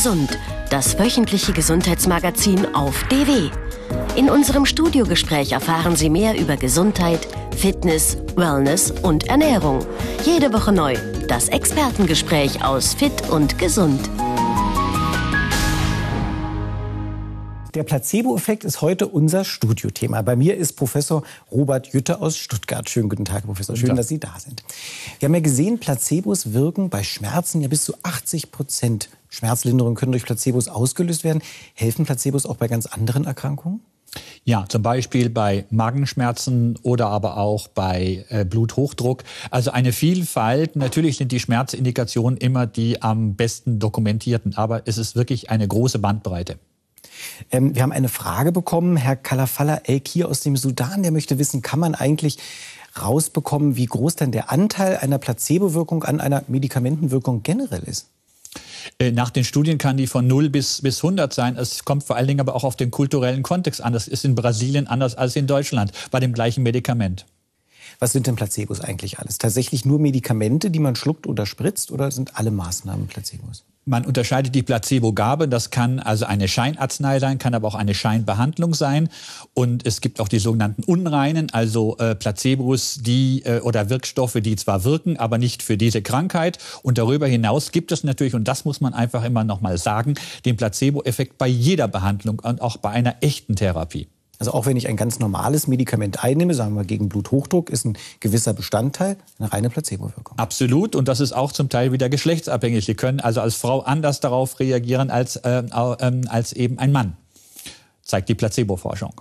gesund, das wöchentliche Gesundheitsmagazin auf DW. In unserem Studiogespräch erfahren Sie mehr über Gesundheit, Fitness, Wellness und Ernährung. Jede Woche neu das Expertengespräch aus Fit und Gesund. Der Placebo-Effekt ist heute unser Studiothema. Bei mir ist Professor Robert Jütte aus Stuttgart. Schönen guten Tag, Professor. Schön, dass Sie da sind. Wir haben ja gesehen, Placebos wirken bei Schmerzen ja bis zu 80 Prozent. Schmerzlinderungen können durch Placebos ausgelöst werden. Helfen Placebos auch bei ganz anderen Erkrankungen? Ja, zum Beispiel bei Magenschmerzen oder aber auch bei äh, Bluthochdruck. Also eine Vielfalt. Natürlich sind die Schmerzindikationen immer die am besten dokumentierten, aber es ist wirklich eine große Bandbreite. Ähm, wir haben eine Frage bekommen. Herr Kalafalla Elkir aus dem Sudan, der möchte wissen, kann man eigentlich rausbekommen, wie groß denn der Anteil einer Placebo-Wirkung an einer Medikamentenwirkung generell ist? Äh, nach den Studien kann die von 0 bis, bis 100 sein. Es kommt vor allen Dingen aber auch auf den kulturellen Kontext an. Das ist in Brasilien anders als in Deutschland bei dem gleichen Medikament. Was sind denn Placebos eigentlich alles? Tatsächlich nur Medikamente, die man schluckt oder spritzt oder sind alle Maßnahmen Placebos? Man unterscheidet die Placebo-Gabe. Das kann also eine Scheinarznei sein, kann aber auch eine Scheinbehandlung sein. Und es gibt auch die sogenannten Unreinen, also äh, Placebos, die äh, oder Wirkstoffe, die zwar wirken, aber nicht für diese Krankheit. Und darüber hinaus gibt es natürlich, und das muss man einfach immer noch mal sagen, den Placebo-Effekt bei jeder Behandlung und auch bei einer echten Therapie. Also auch wenn ich ein ganz normales Medikament einnehme, sagen wir gegen Bluthochdruck, ist ein gewisser Bestandteil eine reine Placebo-Wirkung. Absolut. Und das ist auch zum Teil wieder geschlechtsabhängig. Sie können also als Frau anders darauf reagieren als, äh, äh, als eben ein Mann. Zeigt die Placebo-Forschung.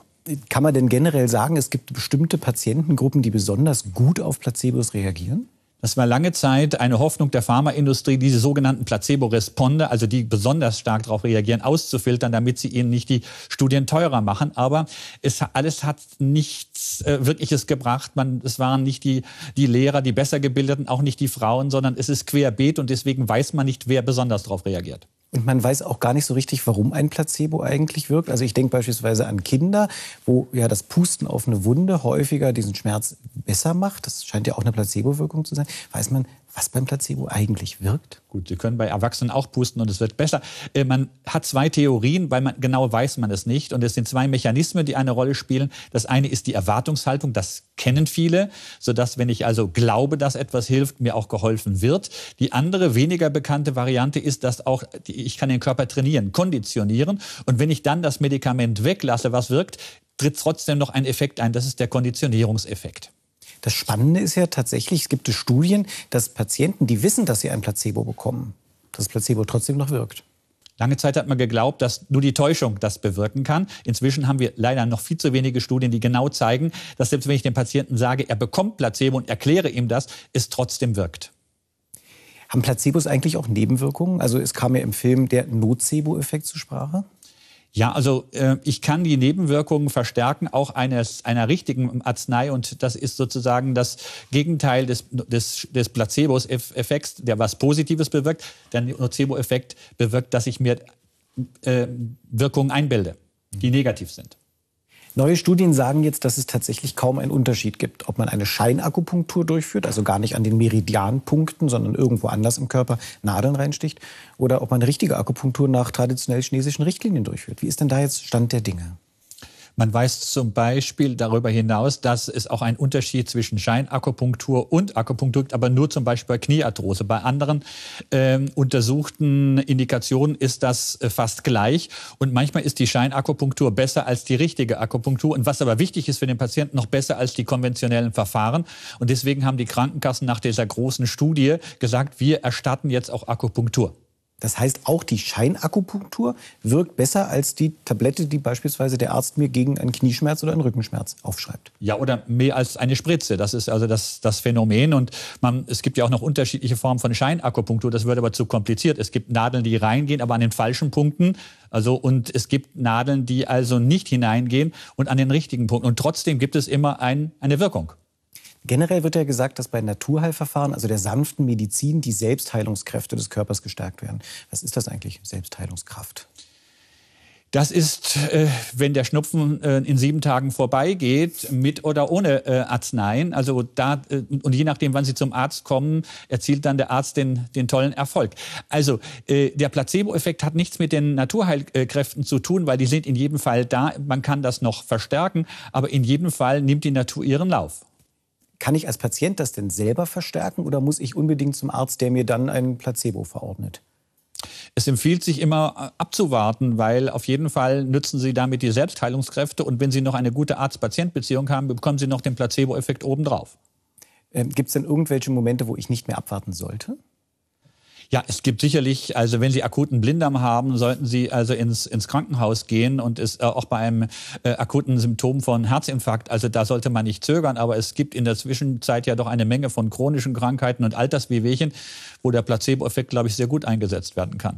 Kann man denn generell sagen, es gibt bestimmte Patientengruppen, die besonders gut auf Placebos reagieren? Das war lange Zeit eine Hoffnung der Pharmaindustrie, diese sogenannten placebo responder also die besonders stark darauf reagieren, auszufiltern, damit sie ihnen nicht die Studien teurer machen. Aber es, alles hat nichts äh, Wirkliches gebracht. Man, es waren nicht die, die Lehrer, die besser gebildeten, auch nicht die Frauen, sondern es ist querbeet und deswegen weiß man nicht, wer besonders darauf reagiert. Und man weiß auch gar nicht so richtig, warum ein Placebo eigentlich wirkt. Also ich denke beispielsweise an Kinder, wo ja das Pusten auf eine Wunde häufiger diesen Schmerz besser macht. Das scheint ja auch eine Placebo-Wirkung zu sein. Weiß man was beim Placebo eigentlich wirkt? Gut, Sie können bei Erwachsenen auch pusten und es wird besser. Äh, man hat zwei Theorien, weil man genau weiß man es nicht. Und es sind zwei Mechanismen, die eine Rolle spielen. Das eine ist die Erwartungshaltung, das kennen viele, sodass, wenn ich also glaube, dass etwas hilft, mir auch geholfen wird. Die andere, weniger bekannte Variante ist, dass auch ich kann den Körper trainieren, konditionieren. Und wenn ich dann das Medikament weglasse, was wirkt, tritt trotzdem noch ein Effekt ein. Das ist der Konditionierungseffekt. Das Spannende ist ja tatsächlich, es gibt Studien, dass Patienten, die wissen, dass sie ein Placebo bekommen, das Placebo trotzdem noch wirkt. Lange Zeit hat man geglaubt, dass nur die Täuschung das bewirken kann. Inzwischen haben wir leider noch viel zu wenige Studien, die genau zeigen, dass selbst wenn ich dem Patienten sage, er bekommt Placebo und erkläre ihm das, es trotzdem wirkt. Haben Placebos eigentlich auch Nebenwirkungen? Also es kam ja im Film der Nocebo-Effekt zur Sprache. Ja, also äh, ich kann die Nebenwirkungen verstärken, auch eines, einer richtigen Arznei. Und das ist sozusagen das Gegenteil des, des, des Placebo-Effekts, der was Positives bewirkt. Der Nocebo-Effekt bewirkt, dass ich mir äh, Wirkungen einbilde, die negativ sind. Neue Studien sagen jetzt, dass es tatsächlich kaum einen Unterschied gibt, ob man eine Scheinakupunktur durchführt, also gar nicht an den Meridianpunkten, sondern irgendwo anders im Körper Nadeln reinsticht, oder ob man richtige Akupunktur nach traditionell chinesischen Richtlinien durchführt. Wie ist denn da jetzt Stand der Dinge? Man weiß zum Beispiel darüber hinaus, dass es auch einen Unterschied zwischen Scheinakupunktur und Akupunktur gibt, aber nur zum Beispiel bei Kniearthrose. Bei anderen ähm, untersuchten Indikationen ist das äh, fast gleich. Und manchmal ist die Scheinakupunktur besser als die richtige Akupunktur. Und was aber wichtig ist für den Patienten, noch besser als die konventionellen Verfahren. Und deswegen haben die Krankenkassen nach dieser großen Studie gesagt, wir erstatten jetzt auch Akupunktur. Das heißt, auch die Scheinakupunktur wirkt besser als die Tablette, die beispielsweise der Arzt mir gegen einen Knieschmerz oder einen Rückenschmerz aufschreibt. Ja, oder mehr als eine Spritze. Das ist also das, das Phänomen. Und man, es gibt ja auch noch unterschiedliche Formen von Scheinakupunktur. Das wird aber zu kompliziert. Es gibt Nadeln, die reingehen, aber an den falschen Punkten. Also, und es gibt Nadeln, die also nicht hineingehen und an den richtigen Punkten. Und trotzdem gibt es immer ein, eine Wirkung. Generell wird ja gesagt, dass bei Naturheilverfahren, also der sanften Medizin, die Selbstheilungskräfte des Körpers gestärkt werden. Was ist das eigentlich, Selbstheilungskraft? Das ist, äh, wenn der Schnupfen äh, in sieben Tagen vorbeigeht, mit oder ohne äh, Arzneien. Also da, und je nachdem, wann Sie zum Arzt kommen, erzielt dann der Arzt den, den tollen Erfolg. Also der Placebo-Effekt hat nichts mit den Naturheilkräften zu tun, weil die sind in jedem Fall da. Man kann das noch verstärken, aber in jedem Fall nimmt die Natur ihren Lauf. Kann ich als Patient das denn selber verstärken oder muss ich unbedingt zum Arzt, der mir dann ein Placebo verordnet? Es empfiehlt sich immer äh, abzuwarten, weil auf jeden Fall nützen Sie damit die Selbstheilungskräfte und wenn Sie noch eine gute Arzt-Patient-Beziehung haben, bekommen Sie noch den Placebo-Effekt obendrauf. Ähm, Gibt es denn irgendwelche Momente, wo ich nicht mehr abwarten sollte? Ja, es gibt sicherlich, also wenn Sie akuten Blinddarm haben, sollten Sie also ins, ins Krankenhaus gehen und ist äh, auch bei einem äh, akuten Symptom von Herzinfarkt, also da sollte man nicht zögern, aber es gibt in der Zwischenzeit ja doch eine Menge von chronischen Krankheiten und Alterswehwehchen, wo der Placebo-Effekt, glaube ich, sehr gut eingesetzt werden kann.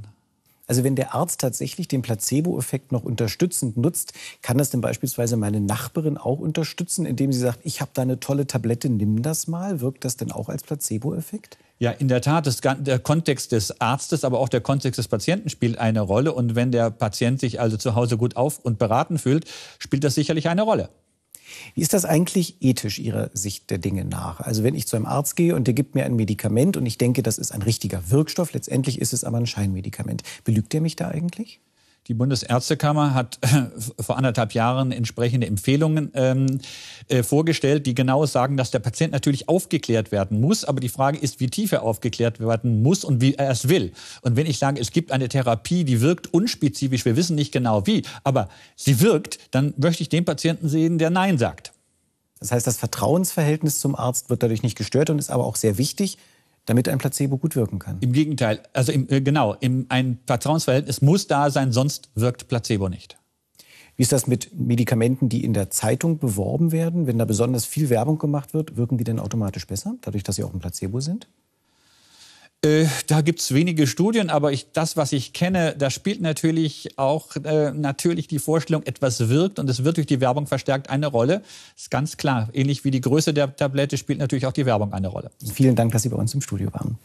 Also wenn der Arzt tatsächlich den Placebo-Effekt noch unterstützend nutzt, kann das denn beispielsweise meine Nachbarin auch unterstützen, indem sie sagt, ich habe da eine tolle Tablette, nimm das mal. Wirkt das denn auch als Placebo-Effekt? Ja, in der Tat, das, der Kontext des Arztes, aber auch der Kontext des Patienten spielt eine Rolle. Und wenn der Patient sich also zu Hause gut auf und beraten fühlt, spielt das sicherlich eine Rolle. Wie ist das eigentlich ethisch Ihrer Sicht der Dinge nach? Also wenn ich zu einem Arzt gehe und der gibt mir ein Medikament und ich denke, das ist ein richtiger Wirkstoff, letztendlich ist es aber ein Scheinmedikament. Belügt er mich da eigentlich? Die Bundesärztekammer hat äh, vor anderthalb Jahren entsprechende Empfehlungen ähm, äh, vorgestellt, die genau sagen, dass der Patient natürlich aufgeklärt werden muss. Aber die Frage ist, wie tief er aufgeklärt werden muss und wie er es will. Und wenn ich sage, es gibt eine Therapie, die wirkt unspezifisch, wir wissen nicht genau wie, aber sie wirkt, dann möchte ich den Patienten sehen, der Nein sagt. Das heißt, das Vertrauensverhältnis zum Arzt wird dadurch nicht gestört und ist aber auch sehr wichtig, damit ein Placebo gut wirken kann. Im Gegenteil, also im, äh, genau, im, ein Vertrauensverhältnis muss da sein, sonst wirkt Placebo nicht. Wie ist das mit Medikamenten, die in der Zeitung beworben werden? Wenn da besonders viel Werbung gemacht wird, wirken die denn automatisch besser, dadurch, dass sie auch ein Placebo sind? Äh, da gibt es wenige Studien, aber ich, das, was ich kenne, da spielt natürlich auch äh, natürlich die Vorstellung, etwas wirkt und es wird durch die Werbung verstärkt eine Rolle. Das Ist ganz klar. Ähnlich wie die Größe der Tablette spielt natürlich auch die Werbung eine Rolle. Vielen Dank, dass Sie bei uns im Studio waren.